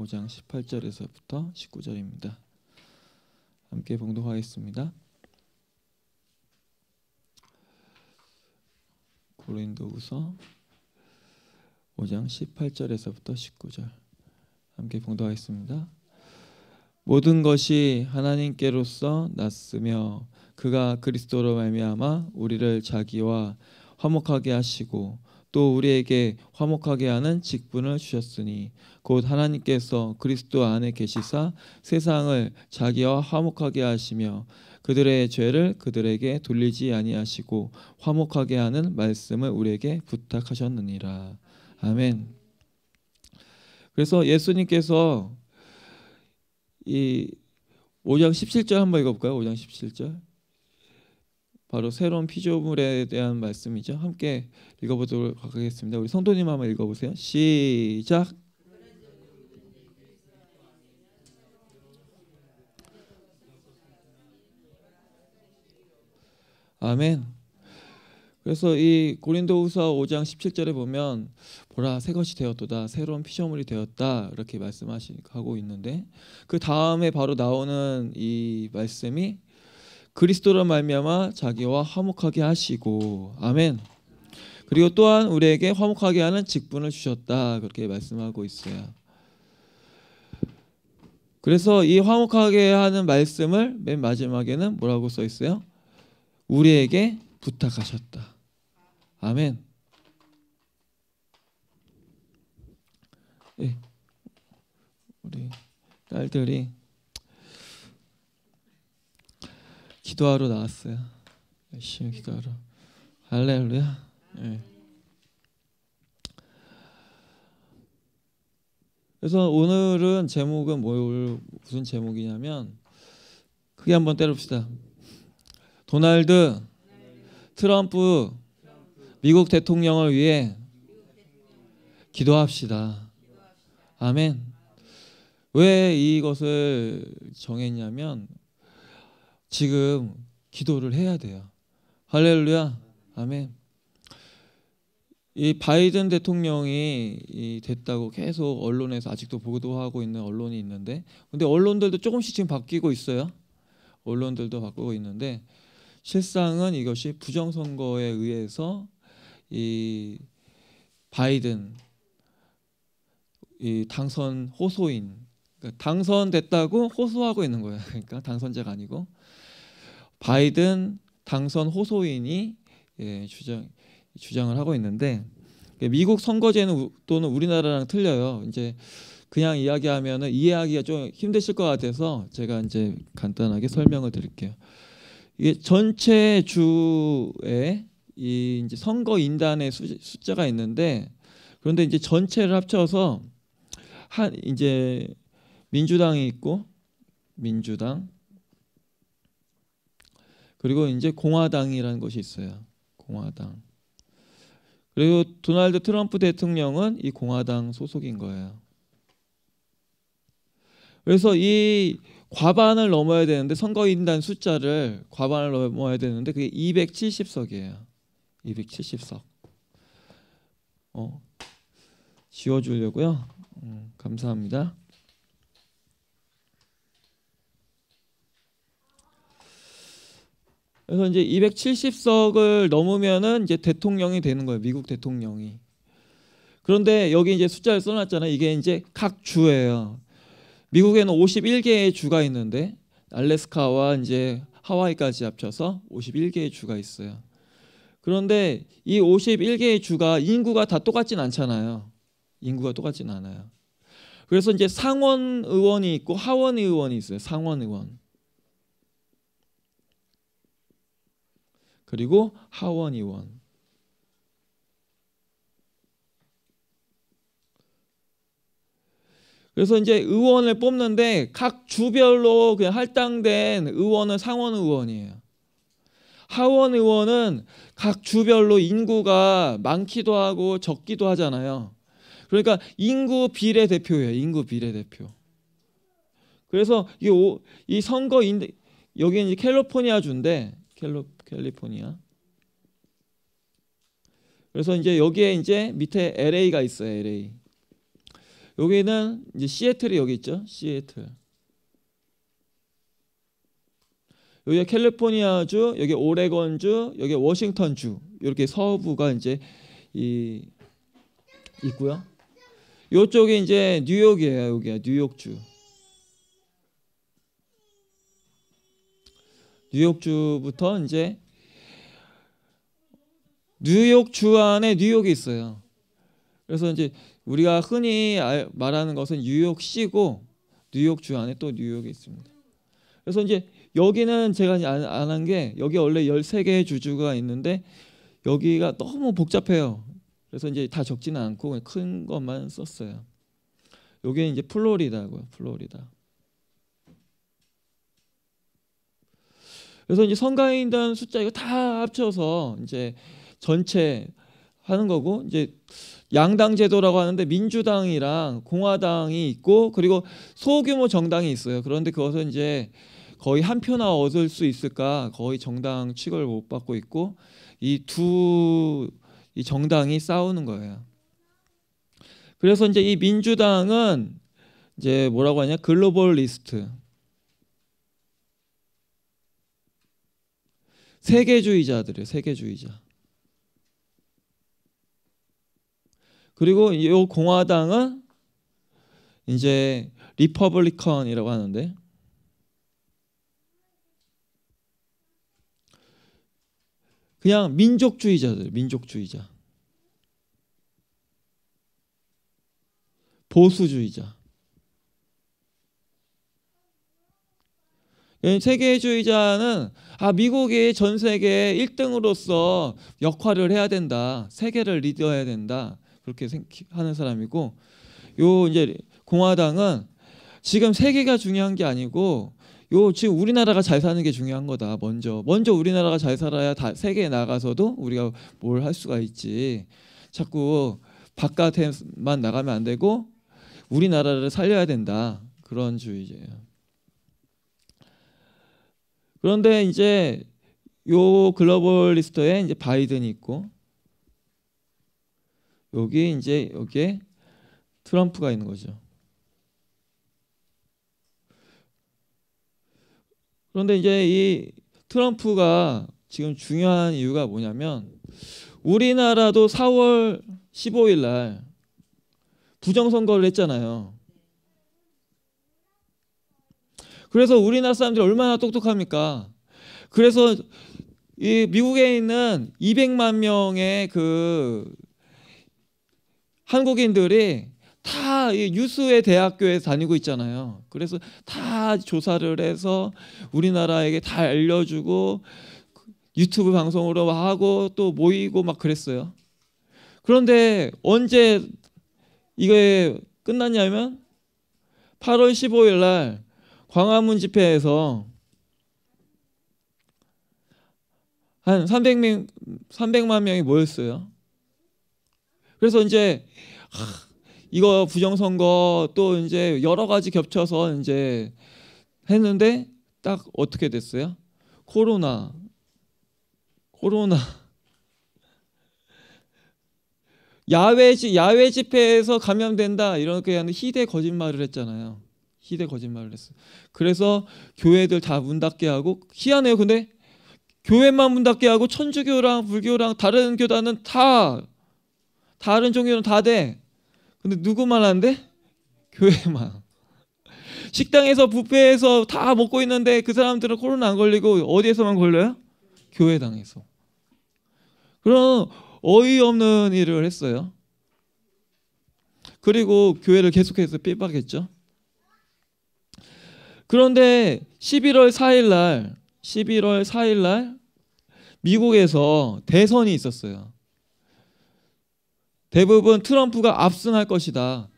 5장 18절에서부터 19절입니다. 함께 봉독하겠습니다. 고린도후서 5장 18절에서부터 19절 함께 봉독하겠습니다. 모든 것이 하나님께로서 났으며 그가 그리스도로 말미암아 우리를 자기와 화목하게 하시고 또 우리에게 화목하게 하는 직분을 주셨으니 곧 하나님께서 그리스도 안에 계시사 세상을 자기와 화목하게 하시며 그들의 죄를 그들에게 돌리지 아니하시고 화목하게 하는 말씀을 우리에게 부탁하셨느니라. 아멘. 그래서 예수님께서 이 5장 17절 한번 읽어 볼까요? 5장 17절. 바로 새로운 피조물에 대한 말씀이죠. 함께 읽어보도록 하겠습니다. 우리 성도님 한번 읽어보세요. 시작. 아멘. 그래서 이 고린도후서 5장 17절에 보면 보라 새 것이 되었도다 새로운 피조물이 되었다 이렇게 말씀하시고 있는데 그 다음에 바로 나오는 이 말씀이 그리스도로 말미암아 자기와 화목하게 하시고 아멘. 그리고 또한 우리에게 화목하게 하는 직분을 주셨다 그렇게 말씀하고 있어요. 그래서 이 화목하게 하는 말씀을 맨 마지막에는 뭐라고 써 있어요? 우리에게 부탁하셨다. 아멘. 예. 우리 딸들이 기도하러 나왔어요. 열심히 기도하러. 할렐루야. 네. 그래서 오늘은 제목은 뭘 무슨 제목이냐면 크게 한번 때려봅시다. 도널드 트럼프 미국 대통령을 위해 기도합시다. 아멘. 왜 이것을 정했냐면 지금 기도를 해야 돼요. 할렐루야. 아멘. 이 바이든 대통령이 됐다고 계속 언론에서 아직도 보도하고 있는 언론이 있는데 근데 언론들도 조금씩 지금 바뀌고 있어요. 언론들도 바꾸고 있는데 실상은 이것이 부정 선거에 의해서 이 바이든 이 당선 호소인 그러니까 당선됐다고 호소하고 있는 거예요. 그러니까 당선자가 아니고 바이든 당선 호소인이 예, 주장 주장을 하고 있는데 그러니까 미국 선거제는 또는 우리나라랑 틀려요. 이제 그냥 이야기하면은 이해하기가 좀 힘드실 것 같아서 제가 이제 간단하게 설명을 드릴게요. 이게 전체 주에 이 이제 선거 인단의 수, 숫자가 있는데 그런데 이제 전체를 합쳐서 한 이제 민주당이 있고 민주당 그리고 이제 공화당이라는 것이 있어요. 공화당. 그리고 도널드 트럼프 대통령은 이 공화당 소속인 거예요. 그래서 이 과반을 넘어야 되는데 선거인단 숫자를 과반을 넘어야 되는데 그게 270석이에요. 270석. 어. 지워 주려고요. 음, 감사합니다. 그래서 이제 270석을 넘으면은 이제 대통령이 되는 거예요. 미국 대통령이. 그런데 여기 이제 숫자를 써놨잖아요. 이게 이제 각 주예요. 미국에는 51개의 주가 있는데 알래스카와 이제 하와이까지 합쳐서 51개의 주가 있어요. 그런데 이 51개의 주가 인구가 다 똑같진 않잖아요. 인구가 똑같진 않아요. 그래서 이제 상원 의원이 있고 하원 의원이 있어요. 상원 의원. 그리고 하원 의원 그래서 이제 의원을 뽑는데 각 주별로 그냥 할당된 의원은 상원 의원이에요. 하원 의원은 각 주별로 인구가 많기도 하고 적기도 하잖아요. 그러니까 인구 비례 대표예요. 인구 비례 대표. 그래서 이, 오, 이 선거 인 여기는 캘리포니아 주인데 캘로 캘리포니아. 그래서 이제 여기에 이제 밑에 LA가 있어요. LA. 여기는 이제 시애틀이 여기 있죠. 시애틀. 여기 캘리포니아주, 여기 오레건주, 여기 워싱턴주 이렇게 서부가 이제 이 있고요. 이쪽이 이제 뉴욕이에요. 여기가 뉴욕주. 뉴욕주부터 이제 뉴욕 주안에 뉴욕이 있어요. 그래서 이제 우리가 흔히 말하는 것은 뉴욕시고 뉴욕 주안에 또 뉴욕이 있습니다. 그래서 이제 여기는 제가 안 한 게 여기 원래 1 3개 주주가 있는데 여기가 너무 복잡해요. 그래서 이제 다 적지는 않고 큰 것만 썼어요. 여기는 이제 플로리다고요. 플로리다. 그래서 이제 성가인단 숫자 이거 다 합쳐서 이제 전체 하는 거고 이제 양당 제도라고 하는데 민주당이랑 공화당이 있고 그리고 소규모 정당이 있어요. 그런데 그것은 이제 거의 한 표나 얻을 수 있을까 거의 정당 취급을 못 받고 있고 이 두 이 정당이 싸우는 거예요. 그래서 이제 이 민주당은 이제 뭐라고 하냐 글로벌 리스트 세계주의자들이에요. 세계주의자. 그리고 이 공화당은 이제 리퍼블리컨이라고 하는데 그냥 민족주의자들, 민족주의자. 보수주의자. 예, 세계주의자는 아 미국이 전 세계 1등으로서 역할을 해야 된다. 세계를 리드해야 된다. 그렇게 하는 사람이고 요 이제 공화당은 지금 세계가 중요한 게 아니고 요 지금 우리나라가 잘 사는 게 중요한 거다. 먼저 먼저 우리나라가 잘 살아야 다 세계에 나가서도 우리가 뭘 할 수가 있지. 자꾸 바깥에만 나가면 안 되고 우리나라를 살려야 된다. 그런 주의예요. 그런데 이제 요 글로벌 리스트에 이제 바이든이 있고 여기 이제 여기에 트럼프가 있는 거죠. 그런데 이제 이 트럼프가 지금 중요한 이유가 뭐냐면 우리나라도 4월 15일 날 부정선거를 했잖아요. 그래서 우리나라 사람들이 얼마나 똑똑합니까? 그래서 이 미국에 있는 200만 명의 그 한국인들이 다 유수의 대학교에 다니고 있잖아요. 그래서 다 조사를 해서 우리나라에게 다 알려주고 유튜브 방송으로 하고 또 모이고 막 그랬어요. 그런데 언제 이게 끝났냐면 8월 15일 날 광화문 집회에서 한 300명 300만 명이 모였어요. 그래서 이제 하, 이거 부정선거 또 이제 여러 가지 겹쳐서 이제 했는데 딱 어떻게 됐어요? 코로나 코로나 야외 야외 집회에서 감염된다 이렇게 하는 희대 거짓말을 했잖아요. 희대 거짓말을 했어. 그래서 교회들 다 문 닫게 하고 희한해요. 근데 교회만 문 닫게 하고 천주교랑 불교랑 다른 교단은 다 다른 종교는 다 돼. 근데 누구만 안 돼? 교회만. 식당에서 부페에서 다 먹고 있는데 그 사람들은 코로나 안 걸리고 어디에서만 걸려요? 교회당에서. 그런 어이없는 일을 했어요. 그리고 교회를 계속해서 삐박했죠. 그런데 11월 4일 날 11월 4일 날 미국에서 대선이 있었어요. 대부분 트럼프가 압승할 것이다.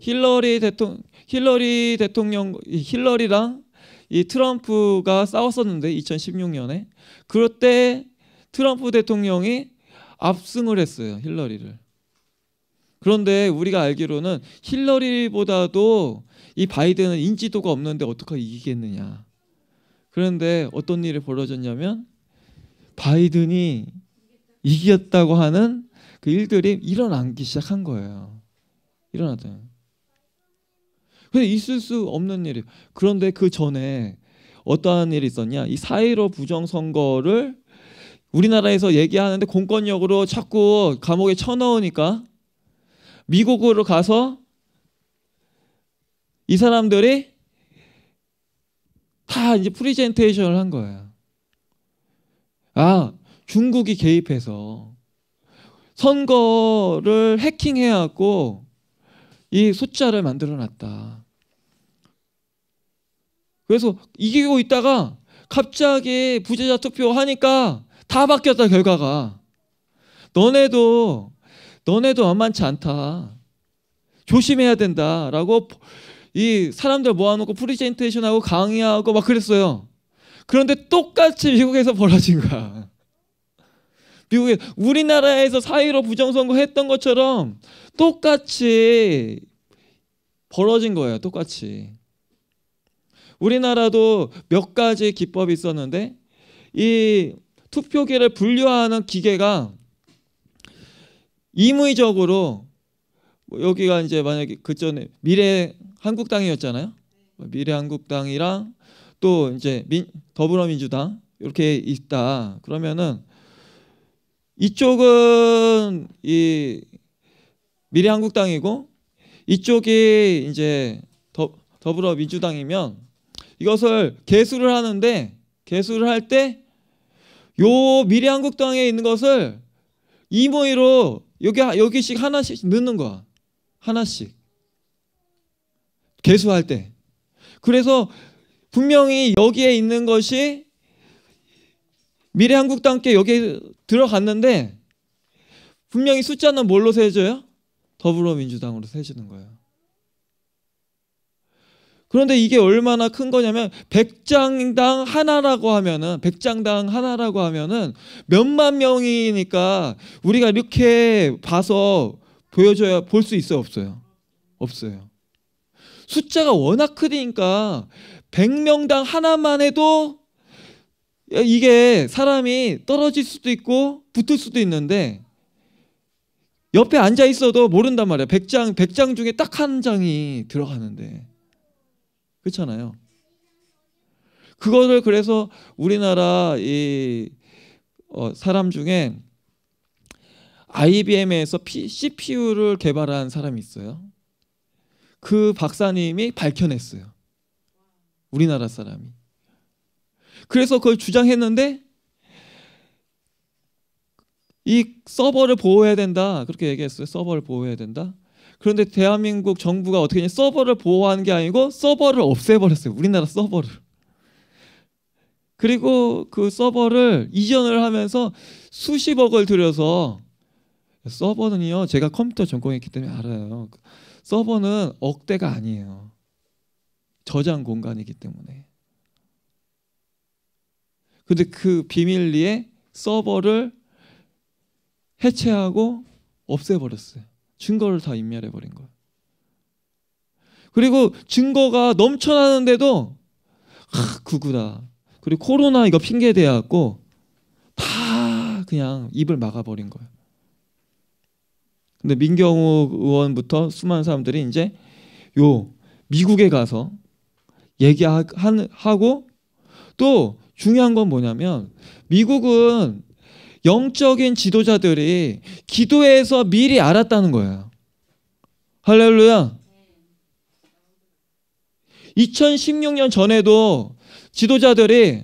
힐러리 대통령 힐러리 대통령 힐러리랑 이 트럼프가 싸웠었는데 2016년에 그때 트럼프 대통령이 압승을 했어요. 힐러리를. 그런데 우리가 알기로는 힐러리보다도 이 바이든은 인지도가 없는데 어떻게 이기겠느냐. 그런데 어떤 일이 벌어졌냐면 바이든이 이겼다고 하는 그 일들이 일어나기 시작한 거예요. 일어나다. 근데 있을 수 없는 일이. 그런데 그 전에 어떠한 일이 있었냐? 이 사이로 부정 선거를 우리나라에서 얘기하는데 공권력으로 자꾸 감옥에 쳐넣으니까 미국으로 가서 이 사람들이 다 이제 프리젠테이션을 한 거예요. 아, 중국이 개입해서 선거를 해킹해갖고 이숫자를 만들어 놨다. 그래서 이기고 있다가 갑자기 부재자 투표 하니까 다 바뀌었다, 결과가. 너네도 너네도 만만치 않다. 조심해야 된다라고 이 사람들 모아놓고 프리젠테이션하고 강의하고 막 그랬어요. 그런데 똑같이 미국에서 벌어진 거야. 미국에 우리나라에서 사이로 부정선거 했던 것처럼 똑같이 벌어진 거예요. 똑같이. 우리나라도 몇 가지 기법이 있었는데 이 투표기를 분류하는 기계가 임의적으로 뭐 여기가 이제 만약에 그 전에 미래 한국당이었잖아요. 뭐 미래 한국당이랑 또 이제 민, 더불어민주당 이렇게 있다. 그러면은 이쪽은 이 미래 한국당이고 이쪽이 이제 더, 더불어민주당이면 이것을 개수를 하는데 개수를 할 때 요 미래한국당에 있는 것을 임의로 여기 여기씩 하나씩 넣는 거야. 하나씩. 개수할 때. 그래서 분명히 여기에 있는 것이 미래 한국당께 여기에 들어갔는데 분명히 숫자는 뭘로 세져요? 더불어민주당으로 세지는 거예요. 그런데 이게 얼마나 큰 거냐면 백장당 하나라고 하면은 백장당 하나라고 하면은 몇만 명이니까 우리가 이렇게 봐서 보여줘야 볼 수 있어요, 없어요? 없어요. 숫자가 워낙 크니까 100명당 하나만 해도 이게 사람이 떨어질 수도 있고 붙을 수도 있는데 옆에 앉아 있어도 모른단 말이야. 100장 100장 중에 딱 한 장이 들어가는데 그렇잖아요. 그거를 그래서 우리나라 이 어, 사람 중에 IBM에서 P, CPU를 개발한 사람이 있어요. 그 박사님이 밝혀냈어요. 우리나라 사람이. 그래서 그걸 주장했는데 이 서버를 보호해야 된다. 그렇게 얘기했어요. 서버를 보호해야 된다. 그런데 대한민국 정부가 어떻게 했냐 서버를 보호하는 게 아니고 서버를 없애버렸어요. 우리나라 서버를. 그리고 그 서버를 이전을 하면서 수십억을 들여서 서버는요 제가 컴퓨터 전공했기 때문에 알아요. 서버는 억대가 아니에요. 저장 공간이기 때문에. 근데 그 비밀리에 서버를 해체하고 없애버렸어요. 증거를 다 인멸해 버린 거예요. 그리고 증거가 넘쳐나는데도 아, 구구다. 그리고 코로나 이거 핑계 대 갖고 다 그냥 입을 막아 버린 거예요. 근데 민경우 의원부터 수많은 사람들이 이제 요 미국에 가서 얘기하고 또 중요한 건 뭐냐면 미국은 영적인 지도자들이 기도에서 미리 알았다는 거예요. 할렐루야. 2016년 전에도 지도자들이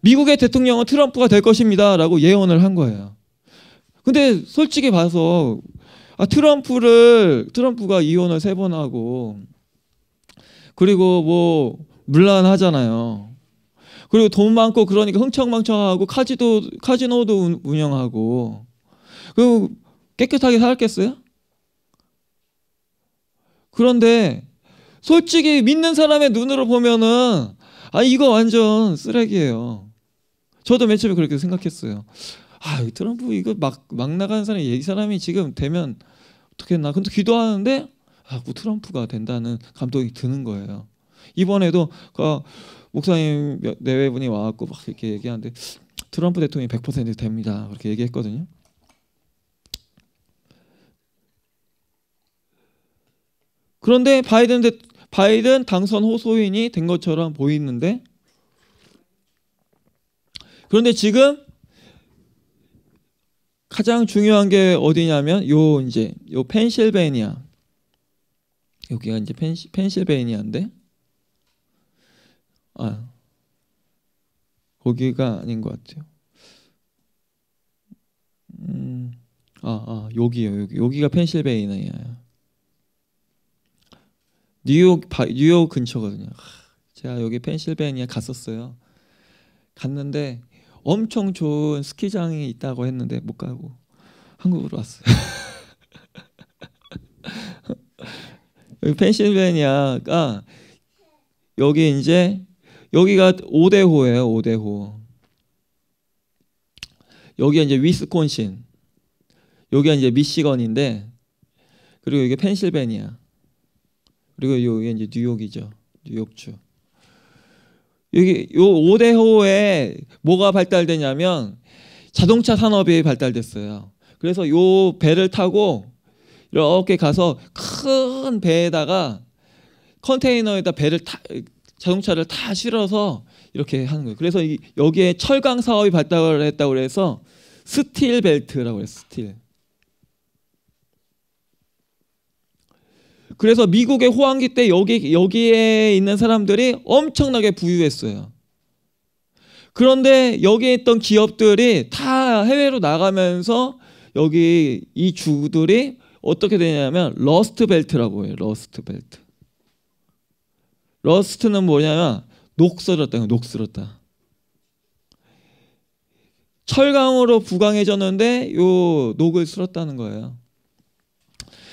미국의 대통령은 트럼프가 될 것입니다. 라고 예언을 한 거예요. 근데 솔직히 봐서 아, 트럼프를, 트럼프가 이혼을 세 번 하고 그리고 뭐, 물란하잖아요. 그리고 돈 많고 그러니까 흥청망청하고 카지도 카지노도 운영하고 그 깨끗하게 살았겠어요? 그런데 솔직히 믿는 사람의 눈으로 보면은 아 이거 완전 쓰레기예요. 저도 맨 처음에 그렇게 생각했어요. 아 트럼프 이거 막 막 나가는 사람이 이 사람이 지금 되면 어떻게 나 근데 기도하는데 아, 그 트럼프가 된다는 감동이 드는 거예요. 이번에도 그 목사님 내외분이 와갖고 막 이렇게 얘기하는데 트럼프 대통령이 100% 됩니다. 그렇게 얘기했거든요. 그런데 바이든 대, 바이든 당선 호소인이 된 것처럼 보이는데 그런데 지금 가장 중요한 게 어디냐면 요 이제 요 펜실베니아 여기가 이제 펜시, 펜실베니아인데 아 어. 거기가 아닌 것 같아요. 음, 아, 아 여기요 여기 여기가 펜실베이니아야. 뉴욕 바, 뉴욕 근처거든요. 제가 여기 펜실베이니아 갔었어요. 갔는데 엄청 좋은 스키장이 있다고 했는데 못 가고 한국으로 왔어요. 여기 펜실베니아가 여기 이제 여기가 오대호예요오대호 여기가 이제 위스콘신. 여기가 이제 미시건인데 그리고 이게 펜실베니아. 그리고 여기 이제 뉴욕이죠. 뉴욕주. 여기 요오대호에 뭐가 발달되냐면 자동차 산업이 발달됐어요. 그래서 요 배를 타고 이렇게 가서 큰 배에다가 컨테이너에다 배를 타 자동차를 다 실어서 이렇게 하는 거예요. 그래서 이, 여기에 철강 사업이 발달을 했다고 해서 스틸 벨트라고 해요. 스틸. 그래서 미국의 호황기 때 여기 여기에 있는 사람들이 엄청나게 부유했어요. 그런데 여기에 있던 기업들이 다 해외로 나가면서 여기 이 주들이 어떻게 되냐면 러스트 벨트라고 해요. 러스트 벨트. 러스트는 뭐냐면 녹슬었다. 녹슬었다. 철강으로 부강해졌는데 요 녹을 쓸었다는 거예요.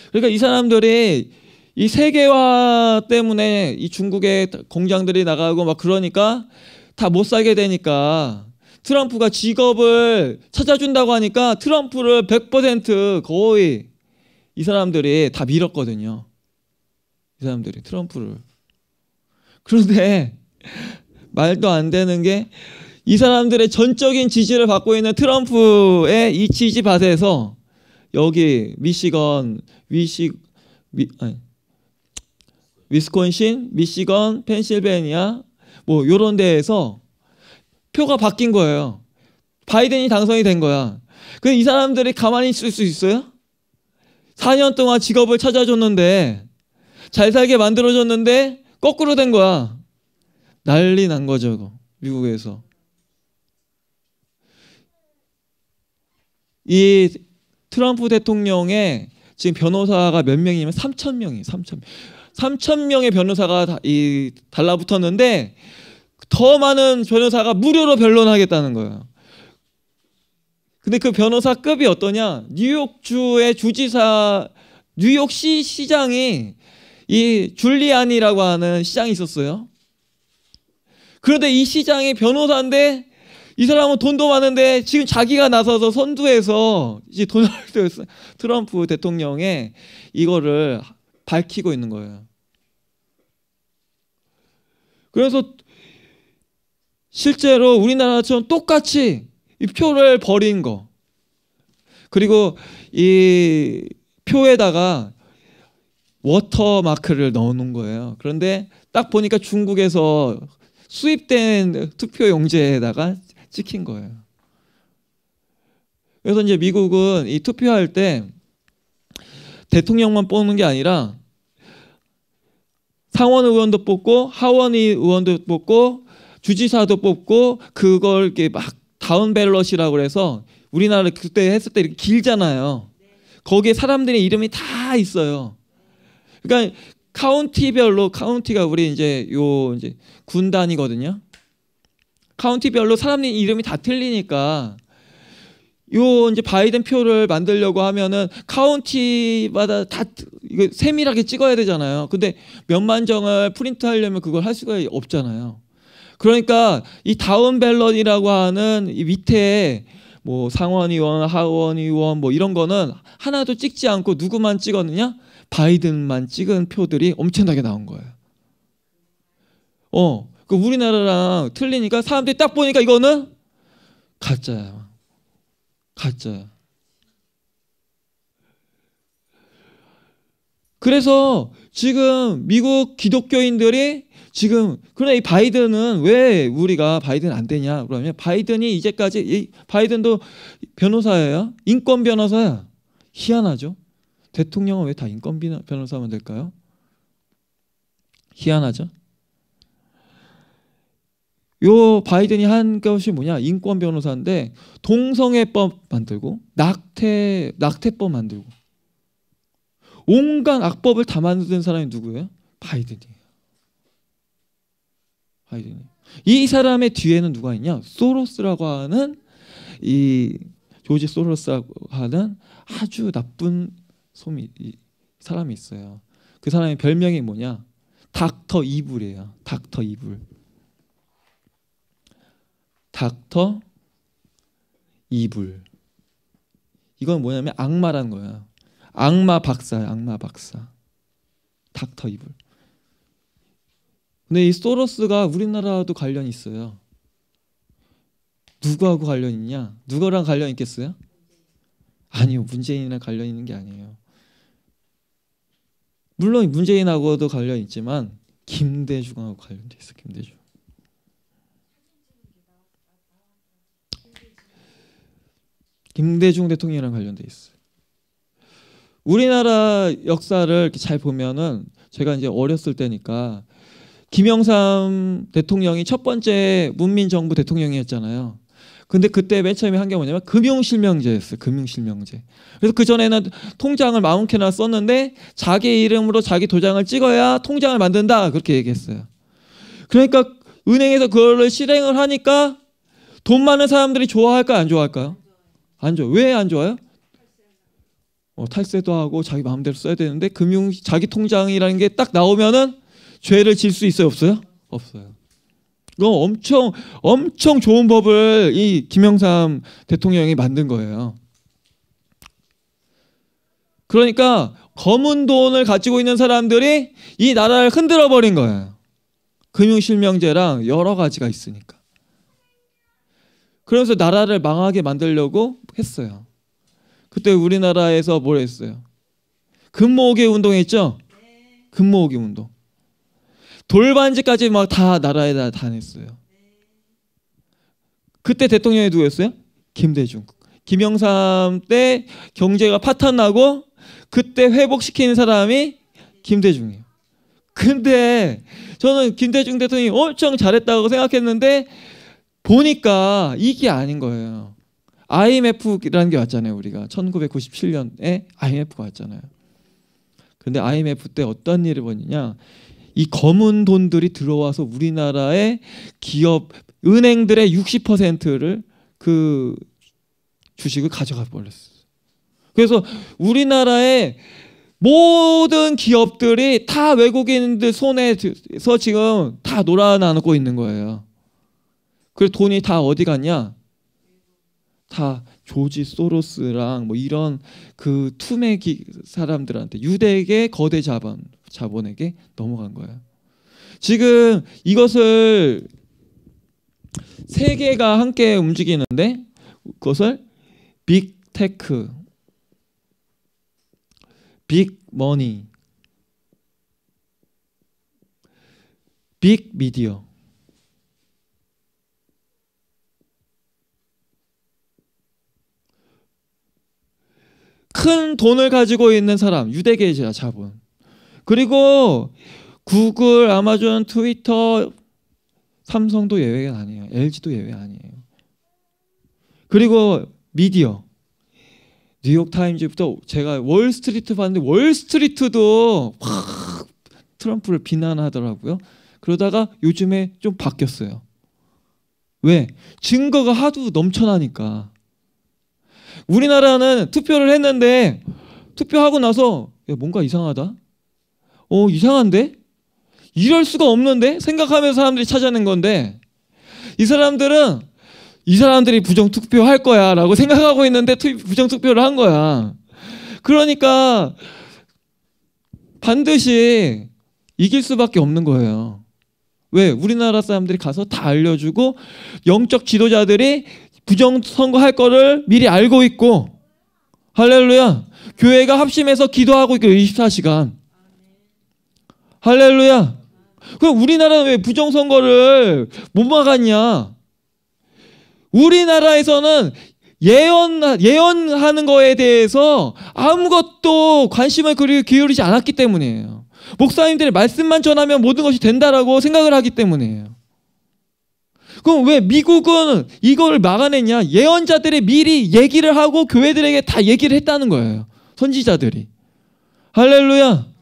그러니까 이 사람들이 이 세계화 때문에 이 중국의 공장들이 나가고 막 그러니까 다 못 살게 되니까 트럼프가 직업을 찾아준다고 하니까 트럼프를 100% 거의 이 사람들이 다 밀었거든요. 이 사람들이 트럼프를. 그런데 말도 안 되는 게 이 사람들의 전적인 지지를 받고 있는 트럼프의 이 지지 바세에서 여기 미시건, 위시, 미, 아니, 위스콘신, 미시건, 펜실베니아 뭐 요런 데에서 표가 바뀐 거예요. 바이든이 당선이 된 거야. 근데 그 이 사람들이 가만히 있을 수 있어요? 4년 동안 직업을 찾아줬는데 잘 살게 만들어줬는데 거꾸로 된 거야. 난리 난 거죠, 미국에서. 이 트럼프 대통령의 지금 변호사가 몇 명이면 3천 명이 3천 3천 명의 변호사가 다, 이 달라붙었는데 더 많은 변호사가 무료로 변론하겠다는 거예요. 근데 그 변호사급이 어떠냐? 뉴욕주의 주지사 뉴욕시 시장이 이 줄리안이라고 하는 시장이 있었어요. 그런데 이 시장이 변호사인데 이 사람은 돈도 많은데 지금 자기가 나서서 선두에서 이제 도널드 트럼프 대통령의 이거를 밝히고 있는 거예요. 그래서 실제로 우리나라처럼 똑같이 이 표를 버린 거 그리고 이 표에다가 워터마크를 넣어놓은 거예요. 그런데 딱 보니까 중국에서 수입된 투표 용지에다가 찍힌 거예요. 그래서 이제 미국은 이 투표할 때 대통령만 뽑는 게 아니라 상원 의원도 뽑고 하원 의원도 뽑고 주지사도 뽑고 그걸 이렇게 막 다운 벨럿이라고 그서 우리나라 그때 했을 때 이렇게 길잖아요. 거기에 사람들의 이름이 다 있어요. 그러니까 카운티별로 카운티가 우리 이제 요 이제 군단이거든요. 카운티별로 사람 이름이 다 틀리니까 요 이제 바이든 표를 만들려고 하면은 카운티마다 다 이거 세밀하게 찍어야 되잖아요. 근데 몇만 정을 프린트 하려면 그걸 할 수가 없잖아요. 그러니까 이 다운 밸런이라고 하는 이 밑에 뭐 상원의원, 하원의원 뭐 이런 거는 하나도 찍지 않고 누구만 찍었느냐? 바이든만 찍은 표들이 엄청나게 나온 거예요. 어, 그 우리나라랑 틀리니까 사람들이 딱 보니까 이거는 가짜야. 가짜야. 그래서 지금 미국 기독교인들이 지금 그러나 이 바이든은 왜 우리가 바이든 안 되냐 그러면 바이든이 이제까지 이 바이든도 변호사예요 인권 변호사야 희한하죠 대통령은 왜 다인권비 변호사만 될까요? 희한하죠. 요 바이든이 한 것이 뭐냐 인권 변호사인데 동성애법 만들고 낙태 낙태법 만들고 온갖 악법을 다 만든 사람이 누구예요? 바이든이에요. 바이든이. 이 사람의 뒤에는 누가 있냐? 소로스라고 하는 이 조지 소로스라고 하는 아주 나쁜 소미 사람이 있어요. 그 사람의 별명이 뭐냐? 닥터 이불이에요. 닥터 이불. 닥터 이불. 이건 뭐냐면 악마라는 거야 악마 박사 악마 박사. 닥터 이불. 근데 이 소로스가 우리나라도 관련이 있어요. 누구하고 관련 있냐? 누구랑 관련 있겠어요? 아니요, 문재인이랑 관련 있는 게 아니에요. 물론 문재인하고도 관련 있지만 김대중하고 관련돼 있어 김대중. 김대중 대통령이랑 관련돼 있어. 우리나라 역사를 이렇게 잘 보면은 제가 이제 어렸을 때니까 김영삼 대통령이 첫 번째 문민정부 대통령이었잖아요. 근데 그때 맨 처음에 한 게 뭐냐면 금융실명제였어요. 금융실명제. 그래서 그전에는 통장을 마음캐나 썼는데 자기 이름으로 자기 도장을 찍어야 통장을 만든다. 그렇게 얘기했어요. 그러니까 은행에서 그걸 실행을 하니까 돈 많은 사람들이 좋아할까 안 좋아할까요? 안 좋아. 왜 안 좋아요? 어, 탈세도 하고 자기 마음대로 써야 되는데 금융 자기 통장이라는 게 딱 나오면은 죄를 질 수 있어요 없어요? 없어요. 이거 엄청 엄청 좋은 법을 이 김영삼 대통령이 만든 거예요. 그러니까 검은 돈을 가지고 있는 사람들이 이 나라를 흔들어 버린 거예요. 금융 실명제랑 여러 가지가 있으니까. 그러면서 나라를 망하게 만들려고 했어요. 그때 우리나라에서 뭘 했어요? 금모으기 운동 했죠? 금모으기 운동. 돌반지까지 막 다 나라에다 다 냈어요. 그때 대통령이 누구였어요? 김대중. 김영삼 때 경제가 파탄 나고 그때 회복시키 사람이 김대중이에요. 근데 저는 김대중 대통령이 엄청 잘했다고 생각했는데 보니까 이게 아닌 거예요. IMF라는 게 왔잖아요, 우리가. 1997년에 IMF가 왔잖아요. 근데 IMF 때 어떤 일이 벌어냐 이 검은 돈들이 들어와서 우리나라의 기업 은행들의 60%를 그 주식을 가져가 버렸어. 그래서 우리나라의 모든 기업들이 다 외국인들 손에서 지금 다 놀아나고 있는 거예요. 그래서 돈이 다 어디 갔냐? 다 조지 소로스랑 뭐 이런 그 투매기 사람들한테 유대계 거대 자본 자본에게 넘어간 거예요. 지금 이것을 세 개가 함께 움직이는데 그것을 빅테크, 빅머니, 빅미디어 큰 돈을 가지고 있는 사람 유대계자 자본 그리고 구글, 아마존, 트위터, 삼성도 예외가 아니에요. LG도 예외 아니에요. 그리고 미디어. 뉴욕타임즈부터 제가 월스트리트 봤는데 월스트리트도 확 트럼프를 비난하더라고요. 그러다가 요즘에 좀 바뀌었어요. 왜? 증거가 하도 넘쳐나니까. 우리나라는 투표를 했는데 투표하고 나서 뭔가 이상하다. 어, 이상한데? 이럴 수가 없는데? 생각하면서 사람들이 찾아낸 건데, 이 사람들은 이 사람들이 부정투표 할 거야 라고 생각하고 있는데 부정투표를 한 거야. 그러니까 반드시 이길 수밖에 없는 거예요. 왜? 우리나라 사람들이 가서 다 알려주고 영적 지도자들이 부정선거 할 거를 미리 알고 있고 할렐루야. 교회가 합심해서 기도하고 있고 24시간. 할렐루야. 그럼 우리나라는 왜 부정선거를 못 막았냐? 우리나라에서는 예언, 예언하는 거에 대해서 아무것도 관심을 기울이지 않았기 때문이에요. 목사님들의 말씀만 전하면 모든 것이 된다라고 생각을 하기 때문이에요. 그럼 왜 미국은 이걸 막아냈냐? 예언자들이 미리 얘기를 하고 교회들에게 다 얘기를 했다는 거예요. 선지자들이. 할렐루야.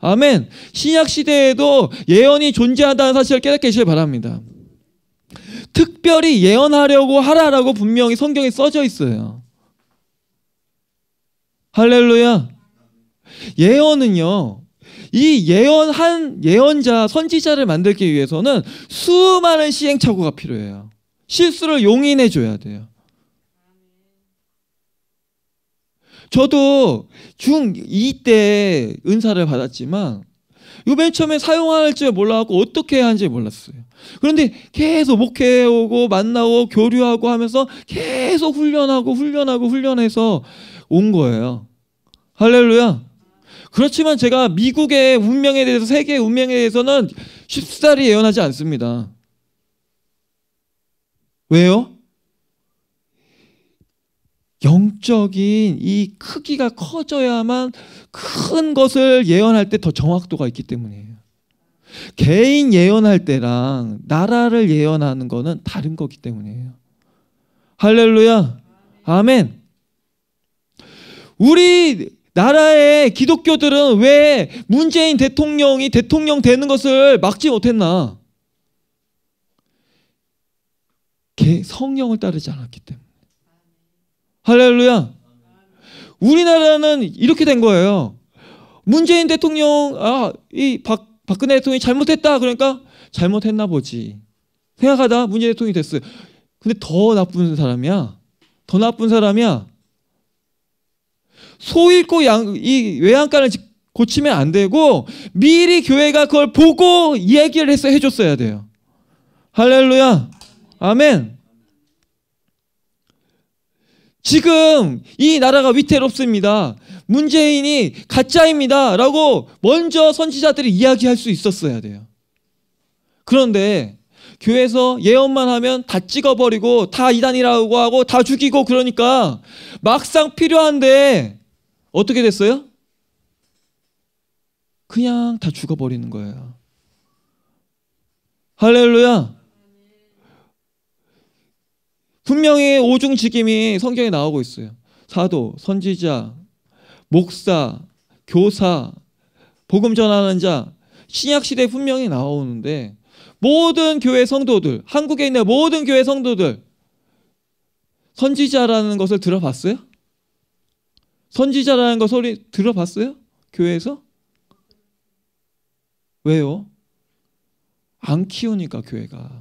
아멘. 신약 시대에도 예언이 존재한다는 사실을 깨닫게 되시길 바랍니다. 특별히 예언하려고 하라라고 분명히 성경에 써져 있어요. 할렐루야. 예언은요. 이 예언한 예언자 선지자를 만들기 위해서는 수많은 시행착오가 필요해요. 실수를 용인해 줘야 돼요. 저도 중2 때 은사를 받았지만 요 맨 처음에 사용할 줄 몰라갖고 어떻게 해야 하는지 몰랐어요. 그런데 계속 목회하고 만나고 교류하고 하면서 계속 훈련하고 훈련하고 훈련해서 온 거예요. 할렐루야. 그렇지만 제가 미국의 운명에 대해서 세계의 운명에 대해서는 쉽사리 예언하지 않습니다. 왜요? 영적인 이 크기가 커져야만 큰 것을 예언할 때 더 정확도가 있기 때문이에요. 개인 예언할 때랑 나라를 예언하는 거는 다른 거기 때문이에요. 할렐루야. 아멘. 우리 나라의 기독교들은 왜 문재인 대통령이 대통령 되는 것을 막지 못했나? 성령을 따르지 않았기 때문에. 할렐루야. 우리나라는 이렇게 된 거예요. 문재인 대통령, 아, 이 박, 박근혜 대통령이 잘못했다. 그러니까 잘못했나 보지. 생각하다 문재인 대통령이 됐어. 근데 더 나쁜 사람이야. 더 나쁜 사람이야. 소 잃고 양, 이 외양간을 고치면 안 되고 미리 교회가 그걸 보고 얘기를 해서 해줬어야 돼요. 할렐루야. 아멘. 지금 이 나라가 위태롭습니다. 문재인이 가짜입니다. 라고 먼저 선지자들이 이야기할 수 있었어야 돼요. 그런데 교회에서 예언만 하면 다 찍어버리고 다 이단이라고 하고 다 죽이고 그러니까 막상 필요한데 어떻게 됐어요? 그냥 다 죽어버리는 거예요. 할렐루야. 분명히 오중 직임이 성경에 나오고 있어요. 사도, 선지자, 목사, 교사, 복음 전하는 자, 신약 시대에 분명히 나오는데 모든 교회 성도들, 한국에 있는 모든 교회 성도들 선지자라는 것을 들어봤어요? 선지자라는 거 소리 들어봤어요? 교회에서? 왜요? 안 키우니까 교회가.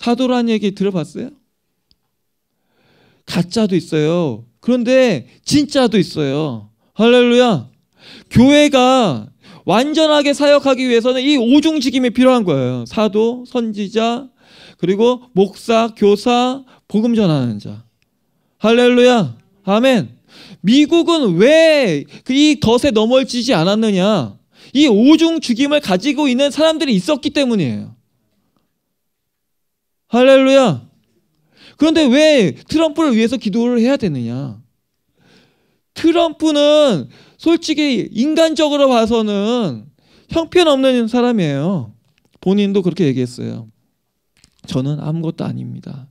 사도란 얘기 들어봤어요? 가짜도 있어요. 그런데 진짜도 있어요. 할렐루야. 교회가 완전하게 사역하기 위해서는 이 오중직임이 필요한 거예요. 사도, 선지자, 그리고 목사, 교사, 복음 전하는 자. 할렐루야. 아멘. 미국은 왜이 그 덫에 넘어지지 않았느냐? 이 오중 죽임을 가지고 있는 사람들이 있었기 때문이에요. 할렐루야. 그런데 왜 트럼프를 위해서 기도를 해야 되느냐? 트럼프는 솔직히 인간적으로 봐서는 형편없는 사람이에요. 본인도 그렇게 얘기했어요. 저는 아무것도 아닙니다.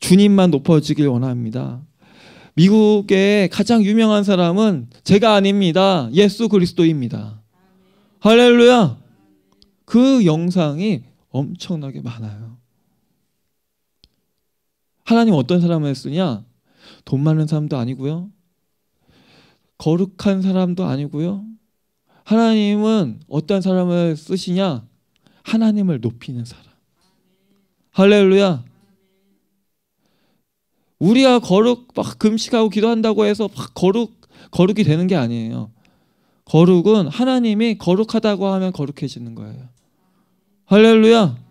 주님만 높아지길 원합니다. 미국의 가장 유명한 사람은 제가 아닙니다. 예수 그리스도입니다. 할렐루야! 그 영상이 엄청나게 많아요. 하나님 어떤 사람을 쓰냐? 돈 많은 사람도 아니고요. 거룩한 사람도 아니고요. 하나님은 어떤 사람을 쓰시냐? 하나님을 높이는 사람. 할렐루야. 우리가 거룩 막 금식하고 기도한다고 해서 막 거룩 거룩이 되는 게 아니에요. 거룩은 하나님이 거룩하다고 하면 거룩해지는 거예요. 할렐루야.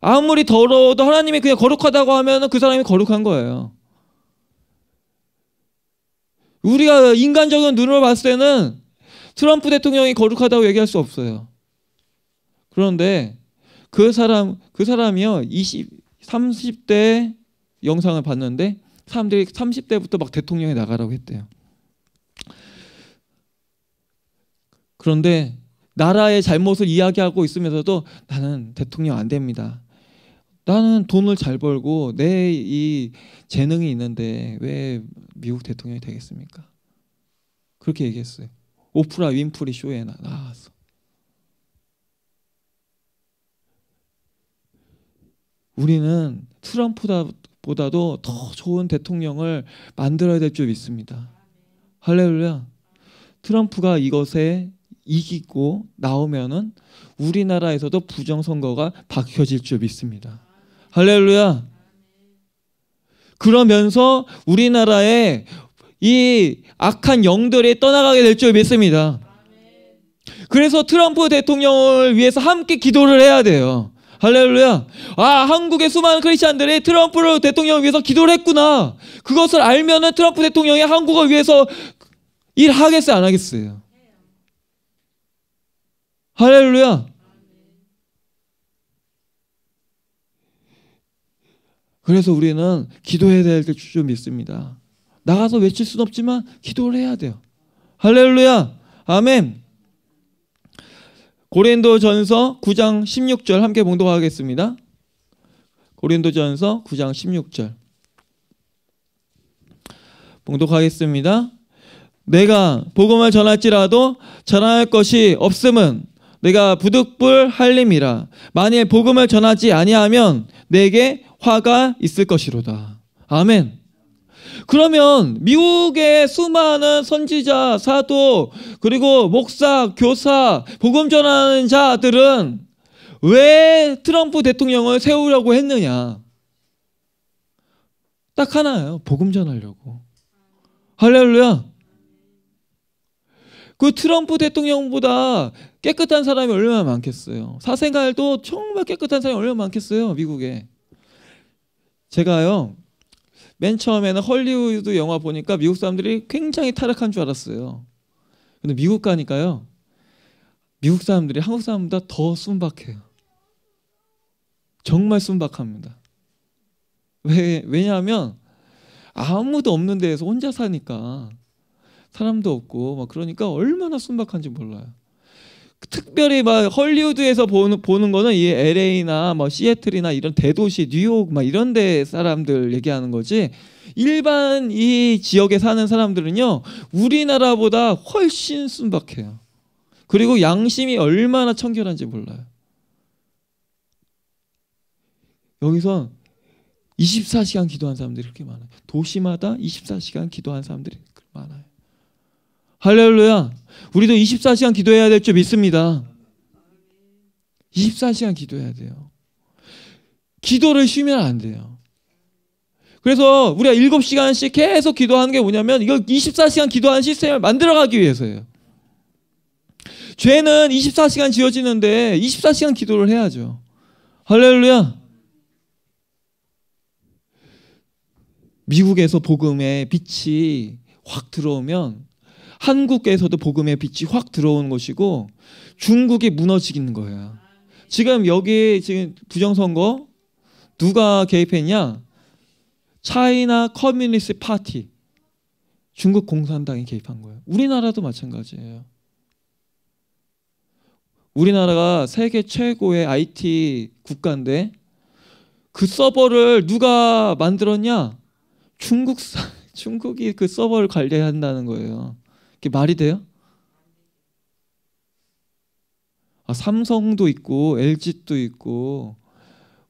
아무리 더러워도 하나님이 그냥 거룩하다고 하면 그 사람이 거룩한 거예요. 우리가 인간적인 눈으로 봤을 때는 트럼프 대통령이 거룩하다고 얘기할 수 없어요. 그런데 그 사람 그 사람이요 20 30대 영상을 봤는데 사람들이 30대부터 막 대통령에 나가라고 했대요. 그런데 나라의 잘못을 이야기하고 있으면서도 나는 대통령 안 됩니다. 나는 돈을 잘 벌고 내 이 재능이 있는데 왜 미국 대통령이 되겠습니까? 그렇게 얘기했어요. 오프라 윈프리 쇼에 나와서. 우리는 트럼프보다도 더 좋은 대통령을 만들어야 될 줄 믿습니다. 할렐루야. 트럼프가 이것에 이기고 나오면은 우리나라에서도 부정선거가 박혀질 줄 믿습니다. 할렐루야. 그러면서 우리나라에 이 악한 영들이 떠나가게 될 줄 믿습니다. 그래서 트럼프 대통령을 위해서 함께 기도를 해야 돼요. 할렐루야. 아, 한국의 수많은 크리스천들이 트럼프를 대통령을 위해서 기도를 했구나. 그것을 알면은 트럼프 대통령이 한국을 위해서 일하겠어요, 안 하겠어요? 할렐루야. 그래서 우리는 기도해야 될줄 믿습니다. 나가서 외칠 순 없지만 기도를 해야 돼요. 할렐루야. 아멘. 고린도전서 9장 16절 함께 봉독하겠습니다. 고린도전서 9장 16절. 봉독하겠습니다. 내가 복음을 전할지라도 전할 것이 없음은 내가 부득불 할림이라 만일 복음을 전하지 아니하면 내게 화가 있을 것이로다. 아멘. 그러면 미국의 수많은 선지자, 사도, 그리고 목사, 교사, 복음 전하는 자들은 왜 트럼프 대통령을 세우려고 했느냐? 딱 하나예요. 복음 전하려고. 할렐루야. 그 트럼프 대통령보다 깨끗한 사람이 얼마나 많겠어요. 사생활도 정말 깨끗한 사람이 얼마나 많겠어요. 미국에. 제가요 맨 처음에는 헐리우드 영화 보니까 미국 사람들이 굉장히 타락한 줄 알았어요. 근데 미국 가니까요 미국 사람들이 한국 사람보다 더 순박해요. 정말 순박합니다. 왜 왜냐하면 아무도 없는 데에서 혼자 사니까 사람도 없고 막 그러니까 얼마나 순박한지 몰라요. 특별히 막 헐리우드에서 보는 보는 거는 이 LA나 뭐 시애틀이나 이런 대도시 뉴욕 막 이런 데 사람들 얘기하는 거지. 일반 이 지역에 사는 사람들은요. 우리나라보다 훨씬 순박해요. 그리고 양심이 얼마나 청결한지 몰라요. 여기서 24시간 기도한 사람들이 그렇게 많아요. 도시마다 24시간 기도한 사람들이 많아요. 할렐루야. 우리도 24시간 기도해야 될 줄 믿습니다. 24시간 기도해야 돼요. 기도를 쉬면 안 돼요. 그래서 우리가 7시간씩 계속 기도하는 게 뭐냐면 이걸 24시간 기도하는 시스템을 만들어가기 위해서예요. 죄는 24시간 지어지는데 24시간 기도를 해야죠. 할렐루야. 미국에서 복음의 빛이 확 들어오면 한국에서도 복음의 빛이 확 들어오는 것이고 중국이 무너지는 거예요. 지금 여기 지금 부정선거 누가 개입했냐? 차이나 커뮤니스트 파티 중국 공산당이 개입한 거예요. 우리나라도 마찬가지예요. 우리나라가 세계 최고의 IT 국가인데 그 서버를 누가 만들었냐? 중국 중국이 그 서버를 관리한다는 거예요. 그게 말이 돼요? 아, 삼성도 있고 LG도 있고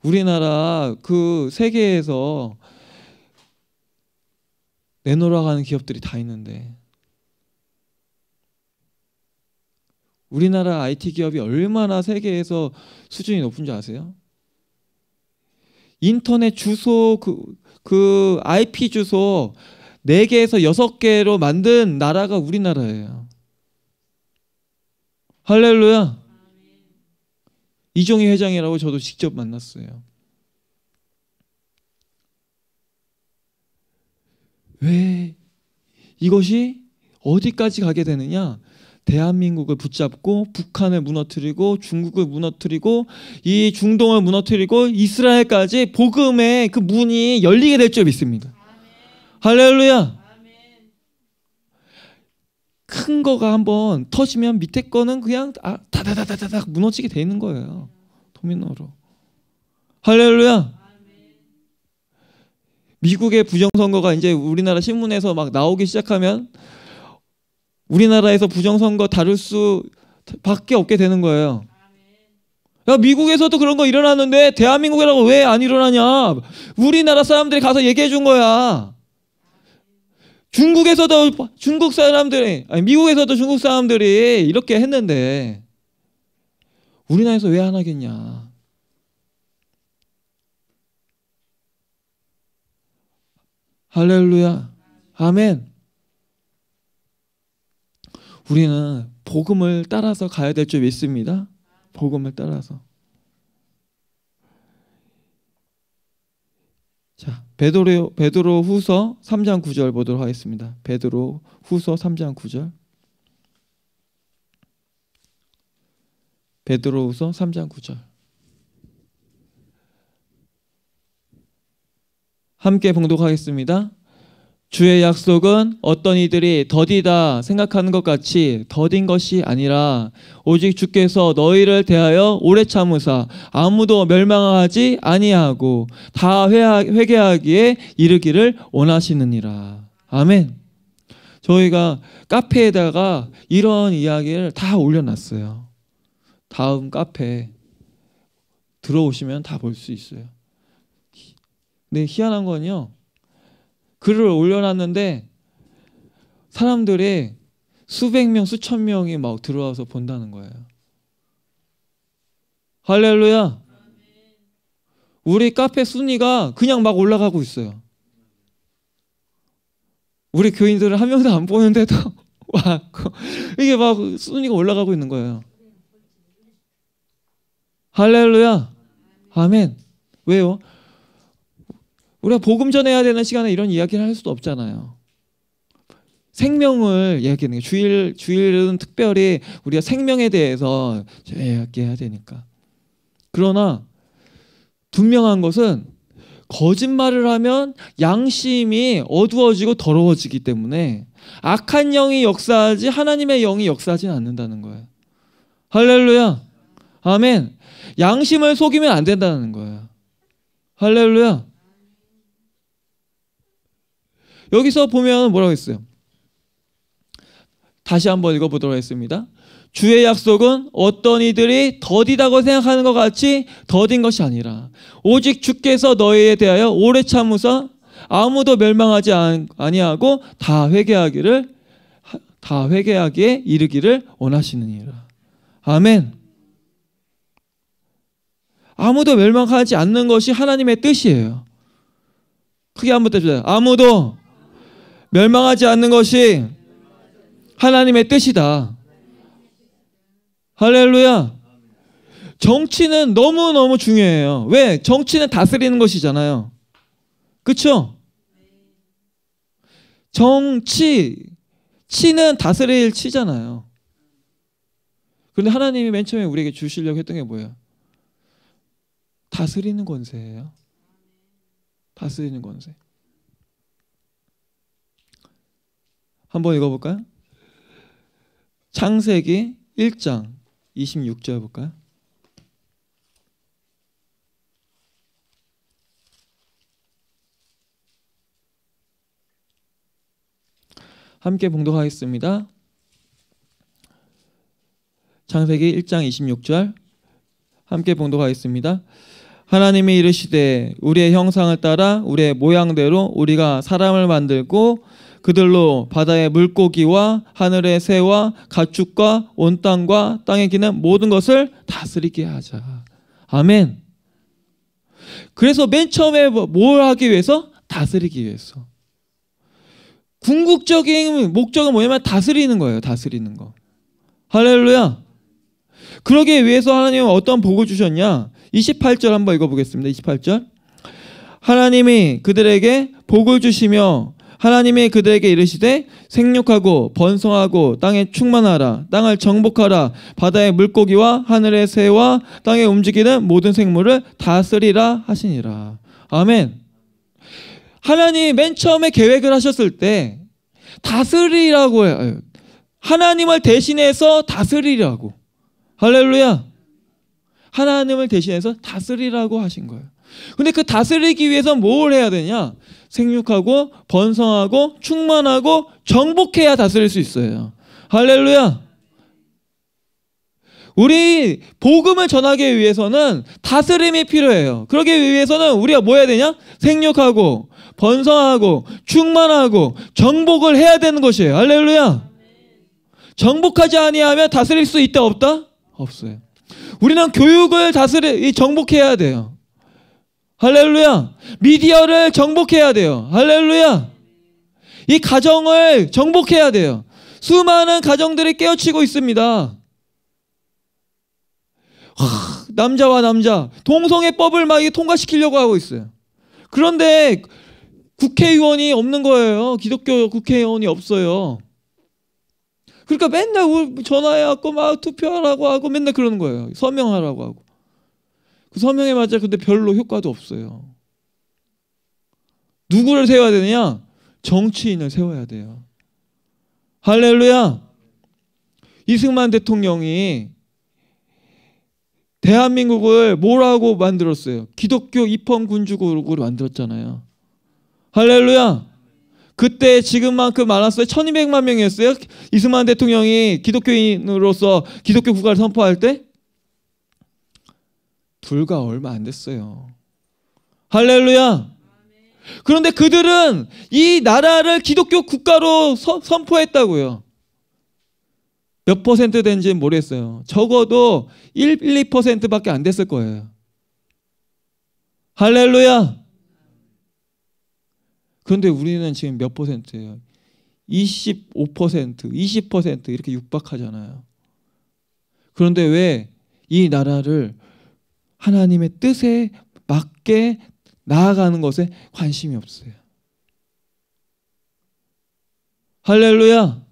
우리나라 그 세계에서 내놓으러 가는 기업들이 다 있는데 우리나라 IT 기업이 얼마나 세계에서 수준이 높은지 아세요? 인터넷 주소 그, 그 IP 주소 4개에서 6개로 만든 나라가 우리나라예요. 할렐루야. 이종희 회장이라고 저도 직접 만났어요. 왜 이것이 어디까지 가게 되느냐? 대한민국을 붙잡고 북한을 무너뜨리고 중국을 무너뜨리고 이 중동을 무너뜨리고 이스라엘까지 복음의 그 문이 열리게 될줄 믿습니다. 할렐루야. 큰 거가 한번 터지면 밑에 거는 그냥 아, 다다다다다닥 무너지게 돼 있는 거예요. 도미노로. 할렐루야. 미국의 부정선거가 이제 우리나라 신문에서 막 나오기 시작하면 우리나라에서 부정선거 다룰 수 밖에 없게 되는 거예요. 야, 미국에서도 그런 거 일어나는데 대한민국이라고 왜 안 일어나냐? 우리나라 사람들이 가서 얘기해 준 거야. 중국에서도 중국 사람들이 아니 미국에서도 중국 사람들이 이렇게 했는데 우리나라에서 왜 안 하겠냐? 할렐루야. 아멘. 우리는 복음을 따라서 가야 될 줄 믿습니다. 복음을 따라서. 자, 베드로 베드로 후서 3장 9절 보도록 하겠습니다. 베드로 후서 3장 9절. 베드로 후서 3장 9절. 함께 봉독하겠습니다. 주의 약속은 어떤 이들이 더디다 생각하는 것 같이 더딘 것이 아니라 오직 주께서 너희를 대하여 오래 참으사 아무도 멸망하지 아니하고 다 회개하기에 이르기를 원하시느니라. 아멘. 저희가 카페에다가 이런 이야기를 다 올려놨어요. 다음 카페 들어오시면 다 볼 수 있어요. 근데 네, 희한한 건요. 글을 올려놨는데 사람들이 수백 명, 수천 명이 막 들어와서 본다는 거예요. 할렐루야. 우리 카페 순위가 그냥 막 올라가고 있어요. 우리 교인들을 한 명도 안 보는데도 와 이게 막 순위가 올라가고 있는 거예요. 할렐루야. 아멘. 왜요? 우리가 복음 전해야 되는 시간에 이런 이야기를 할 수도 없잖아요. 생명을 이야기하는 게 주일 주일은 특별히 우리가 생명에 대해서 이야기해야 되니까. 그러나 분명한 것은 거짓말을 하면 양심이 어두워지고 더러워지기 때문에 악한 영이 역사하지 하나님의 영이 역사하지 않는다는 거예요. 할렐루야. 아멘. 양심을 속이면 안 된다는 거예요. 할렐루야. 여기서 보면 뭐라고 했어요? 다시 한번 읽어보도록 하겠습니다. 주의 약속은 어떤 이들이 더디다고 생각하는 것 같이 더딘 것이 아니라 오직 주께서 너희에 대하여 오래 참으사 아무도 멸망하지 아니하고 다 회개하기를 다 회개하기에 이르기를 원하시느니라. 아멘. 아무도 멸망하지 않는 것이 하나님의 뜻이에요. 크게 한번 때주세요 아무도 멸망하지 않는 것이 하나님의 뜻이다. 할렐루야. 정치는 너무너무 중요해요. 왜? 정치는 다스리는 것이잖아요. 그쵸? 정치, 치는 다스릴 치잖아요. 그런데 하나님이 맨 처음에 우리에게 주시려고 했던 게 뭐예요? 다스리는 권세예요. 다스리는 권세. 한번 읽어볼까요? 창세기 1장 26절 볼까요? 함께 봉독하겠습니다. 창세기 1장 26절 함께 봉독하겠습니다. 하나님이 이르시되 우리의 형상을 따라 우리의 모양대로 우리가 사람을 만들고 그들로 바다의 물고기와 하늘의 새와 가축과 온 땅과 땅에 기는 모든 것을 다스리게 하자. 아멘. 그래서 맨 처음에 뭐, 뭘 하기 위해서? 다스리기 위해서. 궁극적인 목적은 뭐냐면 다스리는 거예요. 다스리는 거. 할렐루야. 그러기 위해서 하나님은 어떤 복을 주셨냐? 28절 한번 읽어보겠습니다. 28절. 하나님이 그들에게 복을 주시며 하나님이 그들에게 이르시되 생육하고 번성하고 땅에 충만하라 땅을 정복하라 바다의 물고기와 하늘의 새와 땅에 움직이는 모든 생물을 다스리라 하시니라 아멘 하나님 맨 처음에 계획을 하셨을 때 다스리라고 해요 하나님을 대신해서 다스리라고 할렐루야 하나님을 대신해서 다스리라고 하신 거예요 근데 그 다스리기 위해서 뭘 해야 되냐? 생육하고 번성하고 충만하고 정복해야 다스릴 수 있어요. 할렐루야. 우리 복음을 전하기 위해서는 다스림이 필요해요. 그러기 위해서는 우리가 뭐 해야 되냐? 생육하고 번성하고 충만하고 정복을 해야 되는 것이에요. 할렐루야. 정복하지 아니하면 다스릴 수 있다 없다? 없어요. 우리는 교육을 다스리 정복해야 돼요. 할렐루야. 미디어를 정복해야 돼요. 할렐루야. 이 가정을 정복해야 돼요. 수많은 가정들이 깨어치고 있습니다. 하, 남자와 남자 동성애 법을 막 통과시키려고 하고 있어요. 그런데 국회의원이 없는 거예요. 기독교 국회의원이 없어요. 그러니까 맨날 전화해갖고 막 투표하라고 하고 맨날 그러는 거예요. 서명하라고 하고. 서명해봤자 근데 별로 효과도 없어요. 누구를 세워야 되느냐? 정치인을 세워야 돼요. 할렐루야! 이승만 대통령이 대한민국을 뭐라고 만들었어요? 기독교 입헌군주국으로 만들었잖아요. 할렐루야! 그때 지금만큼 많았어요. 1200만 명이었어요. 이승만 대통령이 기독교인으로서 기독교 국가를 선포할 때? 불과 얼마 안 됐어요. 할렐루야! 그런데 그들은 이 나라를 기독교 국가로 서, 선포했다고요. 몇 퍼센트 된지 모르겠어요. 적어도 1, 1 2% 밖에 안 됐을 거예요. 할렐루야! 그런데 우리는 지금 몇 퍼센트예요? 25%, 20% 이렇게 육박하잖아요. 그런데 왜 이 나라를 하나님의 뜻에 맞게 나아가는 것에 관심이 없어요. 할렐루야!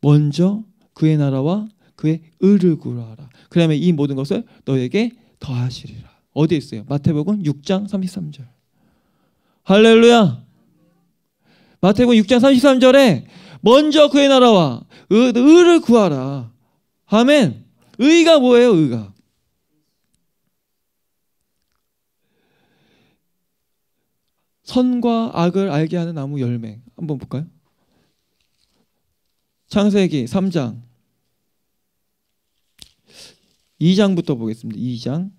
먼저 그의 나라와 그의 의를 구하라. 그러면 이 모든 것을 너에게 더하시리라. 어디 있어요? 마태복음 6장 33절. 할렐루야! 마태복음 6장 33절에 먼저 그의 나라와 의, 의를 구하라. 아멘. 의가 뭐예요? 의가. 선과 악을 알게 하는 나무 열매 한번 볼까요? 창세기 3장 2장부터 보겠습니다. 2장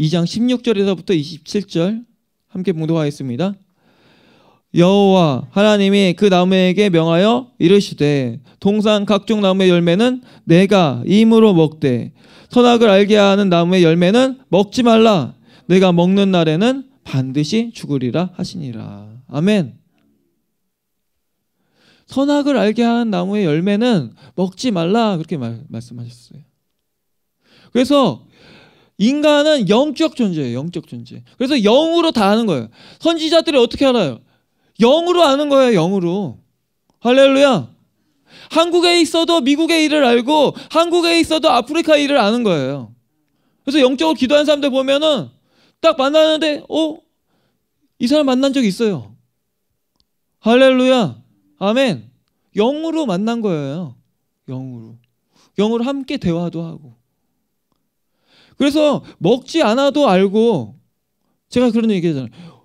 2장 16절에서부터 27절 함께 봉독하겠습니다. 여호와 하나님이 그 나무에게 명하여 이르시되 동산 각종 나무의 열매는 내가 임으로 먹되 선악을 알게 하는 나무의 열매는 먹지 말라. 내가 먹는 날에는 반드시 죽으리라 하시니라. 아멘. 선악을 알게 하는 나무의 열매는 먹지 말라 그렇게 말, 말씀하셨어요. 그래서 인간은 영적 존재예요. 영적 존재. 그래서 영으로 다 아는 거예요. 선지자들이 어떻게 알아요? 영으로 아는 거예요. 영으로. 할렐루야. 한국에 있어도 미국의 일을 알고 한국에 있어도 아프리카 일을 아는 거예요. 그래서 영적으로 기도하는 사람들 보면은 딱 만나는데 어? 이 사람 만난 적 있어요. 할렐루야. 아멘. 영으로 만난 거예요. 영으로. 영으로 함께 대화도 하고. 그래서 먹지 않아도 알고 제가 그런 얘기 하잖아요.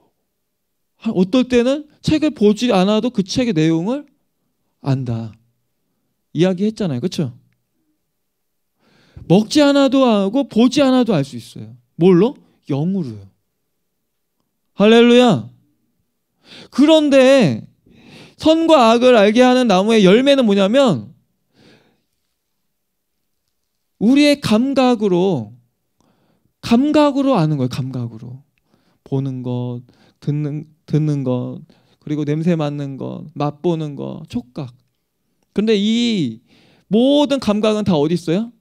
어떨 때는 책을 보지 않아도 그 책의 내용을 안다. 이야기했잖아요. 그렇죠? 먹지 않아도 하고 보지 않아도 알 수 있어요. 뭘로? 영으로요. 할렐루야. 그런데 선과 악을 알게 하는 나무의 열매는 뭐냐면 우리의 감각으로 감각으로 아는 거예요. 감각으로 보는 것, 듣는 듣는 것, 그리고 냄새 맡는 것, 맛보는 것, 촉각. 근데 이 모든 감각은 다 어디 있어요?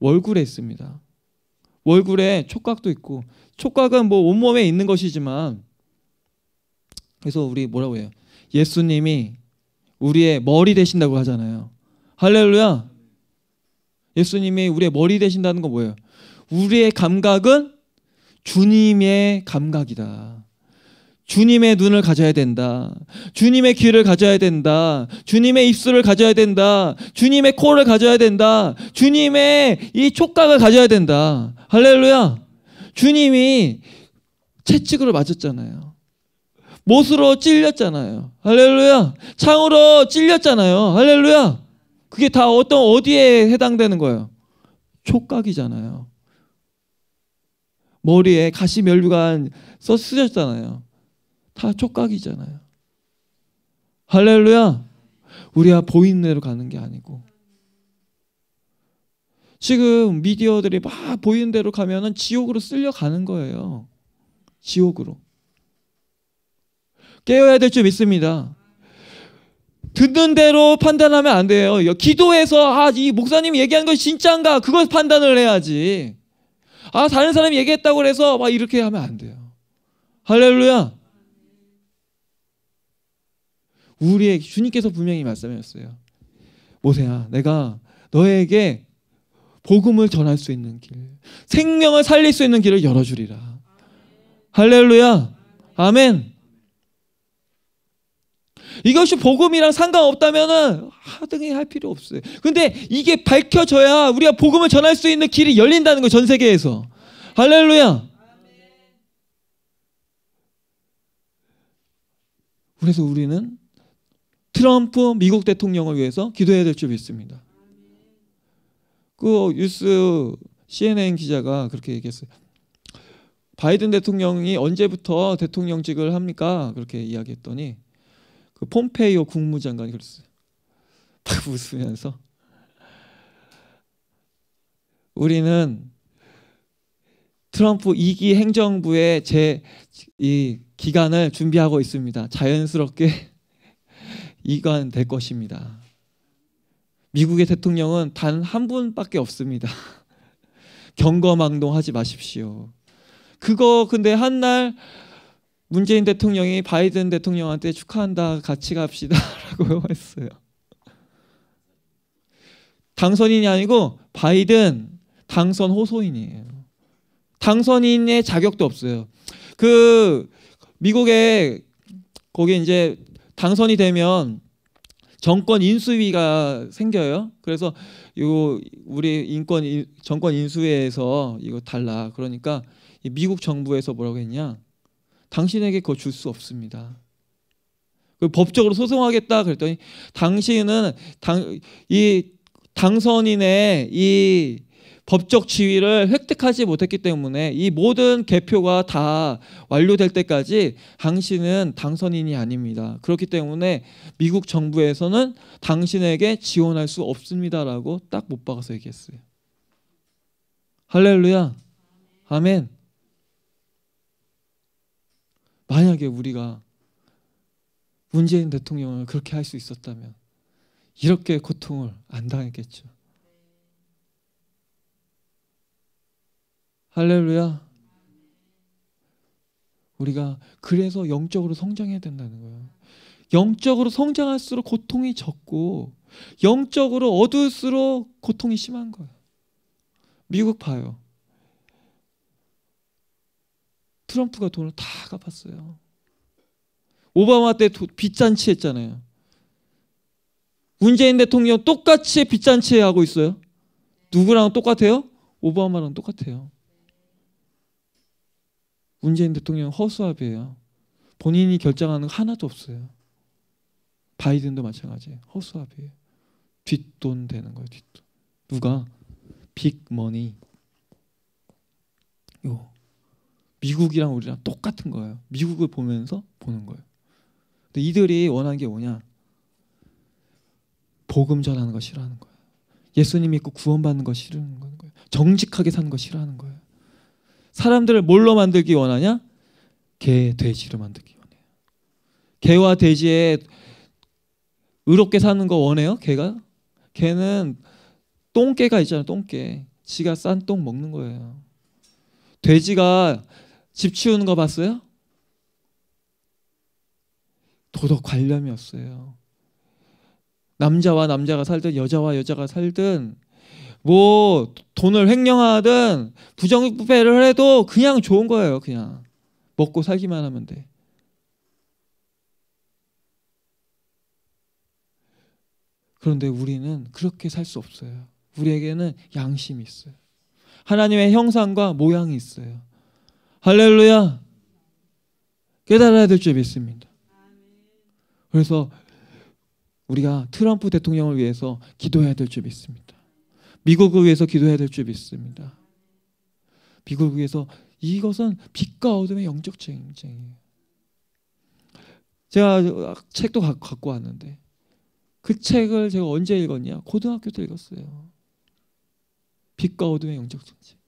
얼굴에 있습니다. 얼굴에 촉각도 있고 촉각은 뭐 온몸에 있는 것이지만 그래서 우리 뭐라고 해요? 예수님이 우리의 머리 되신다고 하잖아요. 할렐루야. 예수님이 우리의 머리 되신다는 건 뭐예요? 우리의 감각은 주님의 감각이다. 주님의 눈을 가져야 된다. 주님의 귀를 가져야 된다. 주님의 입술을 가져야 된다. 주님의 코를 가져야 된다. 주님의 이 촉각을 가져야 된다. 할렐루야. 주님이 채찍으로 맞았잖아요. 못으로 찔렸잖아요. 할렐루야. 창으로 찔렸잖아요. 할렐루야. 그게 다 어떤 어디에 해당되는 거예요? 촉각이잖아요. 머리에 가시멸류관 써 쓰셨잖아요. 다 촉각이잖아요. 할렐루야. 우리가 보이는 대로 가는 게 아니고 지금 미디어들이 막 보이는 대로 가면은 지옥으로 쓸려 가는 거예요. 지옥으로. 깨어야 될 줄 믿습니다. 듣는 대로 판단하면 안 돼요. 기도해서 아, 이 목사님이 얘기한 하건 진짜인가? 그걸 판단을 해야지. 아, 다른 사람이 얘기했다고 해서 막 이렇게 하면 안 돼요. 할렐루야. 우리의 주님께서 분명히 말씀하셨어요. 모세야, 내가 너에게 복음을 전할 수 있는 길, 생명을 살릴 수 있는 길을 열어주리라. 할렐루야, 아멘. 이것이 복음이랑 상관없다면 하등히 할 필요 없어요. 근데 이게 밝혀져야 우리가 복음을 전할 수 있는 길이 열린다는 거 전 세계에서. 할렐루야. 그래서 우리는 트럼프 미국 대통령을 위해서 기도해야 될 줄 믿습니다. 그 뉴스 CNN 기자가 그렇게 얘기했어요. 바이든 대통령이 언제부터 대통령직을 합니까? 그렇게 이야기했더니 그 폼페이오 국무장관이 그랬어요. 막 웃으면서 우리는 트럼프 2기 행정부의 제 이 기간을 준비하고 있습니다. 자연스럽게 이관 될 것입니다. 미국의 대통령은 단 한 분밖에 없습니다. 경거망동하지 마십시오. 그거 근데 한날 문재인 대통령이 바이든 대통령한테 축하한다 같이 갑시다라고 했어요. 당선인이 아니고 바이든 당선 호소인이에요. 당선인의 자격도 없어요. 그 미국의 거기 이제 당선이 되면 정권 인수위가 생겨요. 그래서 이 우리 인권 정권 인수위에서 이거 달라. 그러니까 미국 정부에서 뭐라고 했냐? 당신에게 그거 줄 수 없습니다. 그 법적으로 소송하겠다 그랬더니 당신은 당 이 당선인의 이 법적 지위를 획득하지 못했기 때문에 이 모든 개표가 다 완료될 때까지 당신은 당선인이 아닙니다. 그렇기 때문에 미국 정부에서는 당신에게 지원할 수 없습니다라고 딱 못 박아서 얘기했어요. 할렐루야. 아멘. 만약에 우리가 문재인 대통령을 그렇게 할 수 있었다면 이렇게 고통을 안 당했겠죠. 할렐루야. 우리가 그래서 영적으로 성장해야 된다는 거예요. 영적으로 성장할수록 고통이 적고 영적으로 어두울수록 고통이 심한 거예요. 미국 봐요. 트럼프가 돈을 다 갚았어요. 오바마 때 빚잔치 했잖아요. 문재인 대통령 똑같이 빚잔치 하고 있어요. 누구랑 똑같아요? 오바마랑 똑같아요. 문재인 대통령 허수아비예요. 본인이 결정하는 거 하나도 없어요. 바이든도 마찬가지예요. 허수아비예요. 뒷돈 되는 거예요. 뒷돈. 누가 빅머니 요 미국이랑 우리랑 똑같은 거예요. 미국을 보면서 보는 거예요. 근데 이들이 원한 게 뭐냐? 복음 전하는 거 싫어하는 거예요. 예수님 믿고 구원받는 거 싫어하는 거예요. 정직하게 사는 거 싫어하는 거예요. 사람들을 뭘로 만들기 원하냐? 개, 돼지로 만들기 원해요. 개와 돼지의 의롭게 사는 거 원해요? 개가? 개는 똥개가 있잖아요. 똥개. 지가 싼 똥 먹는 거예요. 돼지가 집 치우는 거 봤어요? 도덕 관념이었어요. 남자와 남자가 살든 여자와 여자가 살든 뭐 돈을 횡령하든 부정부패를 해도 그냥 좋은 거예요. 그냥 먹고 살기만 하면 돼. 그런데 우리는 그렇게 살 수 없어요. 우리에게는 양심이 있어요. 하나님의 형상과 모양이 있어요. 할렐루야. 깨달아야 될 줄 믿습니다. 그래서 우리가 트럼프 대통령을 위해서 기도해야 될 줄 믿습니다. 미국을 위해서 기도해야 될 줄 믿습니다. 미국을 위해서 이것은 빛과 어둠의 영적 전쟁이에요. 제가 책도 갖고 왔는데 그 책을 제가 언제 읽었냐? 고등학교 때 읽었어요. 빛과 어둠의 영적 전쟁.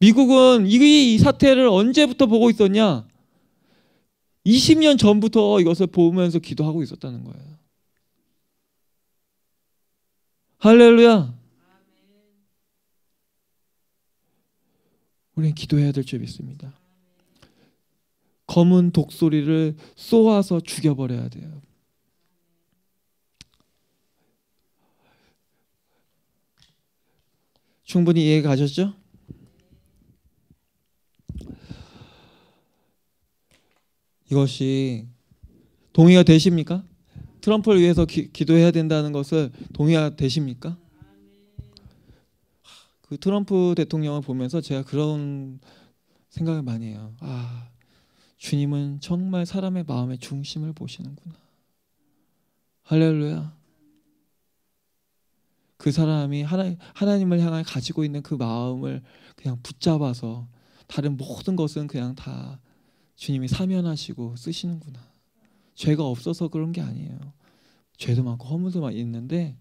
미국은 이, 이 사태를 언제부터 보고 있었냐? 20년 전부터 이것을 보면서 기도하고 있었다는 거예요. 할렐루야. 우리는 기도해야 될줄있습니다 검은 독소리를 쏘아서 죽여버려야 돼요. 충분히 이해 가셨죠? 이것이 동의가 되십니까? 트럼프를 위해서 기, 기도해야 된다는 것을 동의가 되십니까? 그 트럼프 대통령을 보면서 제가 그런 생각을 많이 해요. 아, 주님은 정말 사람의 마음의 중심을 보시는구나. 할렐루야. 그 사람이 하나, 하나님을 향해 가지고 있는 그 마음을 그냥 붙잡아서 다른 모든 것은 그냥 다 주님이 사면하시고 쓰시는구나. 죄가 없어서 그런 게 아니에요. 죄도 많고 허물도 많이 있는데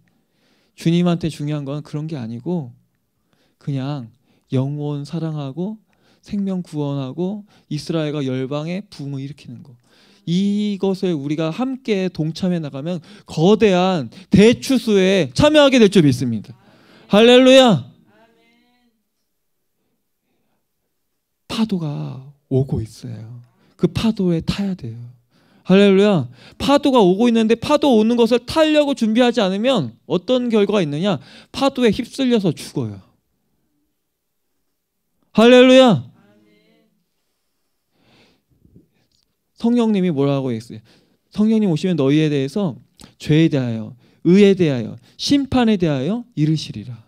주님한테 중요한 건 그런 게 아니고 그냥 영원 사랑하고 생명 구원하고 이스라엘과 열방의 붕을 일으키는 거. 이것에 우리가 함께 동참해 나가면 거대한 대추수에 참여하게 될 줄 믿습니다. 할렐루야. 파도가 오고 있어요. 그 파도에 타야 돼요. 할렐루야. 파도가 오고 있는데 파도 오는 것을 타려고 준비하지 않으면 어떤 결과가 있느냐? 파도에 휩쓸려서 죽어요. 할렐루야. 성령님이 뭐라고 했어요? 성령님 오시면 너희에 대해서 죄에 대하여, 의에 대하여, 심판에 대하여 이르시리라.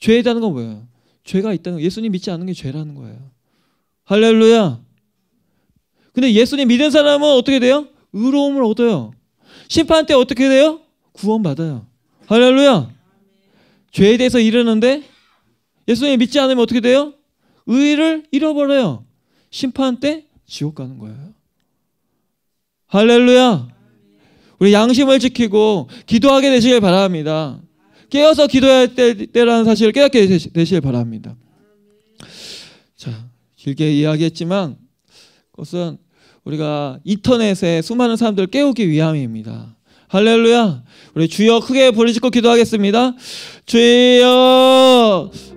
죄에 대한 건 뭐예요? 죄가 있다는 거. 예수님 믿지 않는 게 죄라는 거예요. 할렐루야. 근데 예수님 믿은 사람은 어떻게 돼요? 의로움을 얻어요. 심판 때 어떻게 돼요? 구원받아요. 할렐루야. 죄에 대해서 이르는데 예수님 믿지 않으면 어떻게 돼요? 의를 잃어버려요. 심판 때 지옥 가는 거예요. 할렐루야. 우리 양심을 지키고 기도하게 되시길 바랍니다. 깨어서 기도해야 될 때라는 사실을 깨닫게 되시길 바랍니다. 자, 길게 이야기했지만 그것은 우리가 인터넷에 수많은 사람들을 깨우기 위함입니다. 할렐루야. 우리 주여 크게 부르짖고 기도하겠습니다. 주여